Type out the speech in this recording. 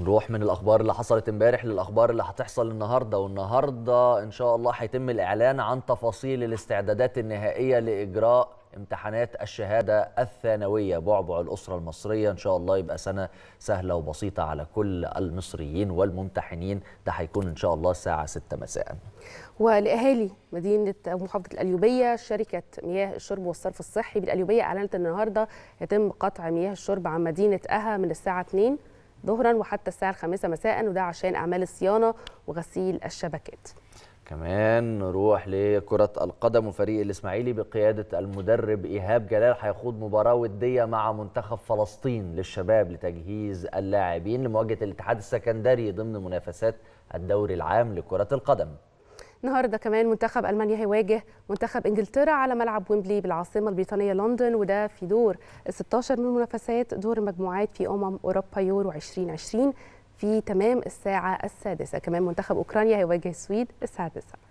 نروح من الاخبار اللي حصلت امبارح للاخبار اللي هتحصل النهارده والنهارده ان شاء الله هيتم الاعلان عن تفاصيل الاستعدادات النهائيه لاجراء امتحانات الشهاده الثانويه بعبع الاسره المصريه ان شاء الله يبقى سنه سهله وبسيطه على كل المصريين والممتحنين ده هيكون ان شاء الله الساعه 6 مساء ولاهالي مدينه محافظه الاليوبيه شركه مياه الشرب والصرف الصحي بالاليوبيه اعلنت النهارده يتم قطع مياه الشرب عن مدينه اها من الساعه 2 ظهرا وحتى الساعه الخامسه مساء وده عشان اعمال الصيانه وغسيل الشبكات كمان نروح لكرة القدم وفريق الإسماعيلي بقيادة المدرب إيهاب جلال هيخوض مباراة ودية مع منتخب فلسطين للشباب لتجهيز اللاعبين لمواجهة الاتحاد السكندري ضمن منافسات الدوري العام لكرة القدم النهارده كمان منتخب المانيا هيواجه منتخب انجلترا على ملعب ويمبلي بالعاصمه البريطانيه لندن وده في دور ال 16 من منافسات دور المجموعات في امم اوروبا يورو 2020 في تمام الساعه السادسه كمان منتخب اوكرانيا هيواجه السويد الساعه 9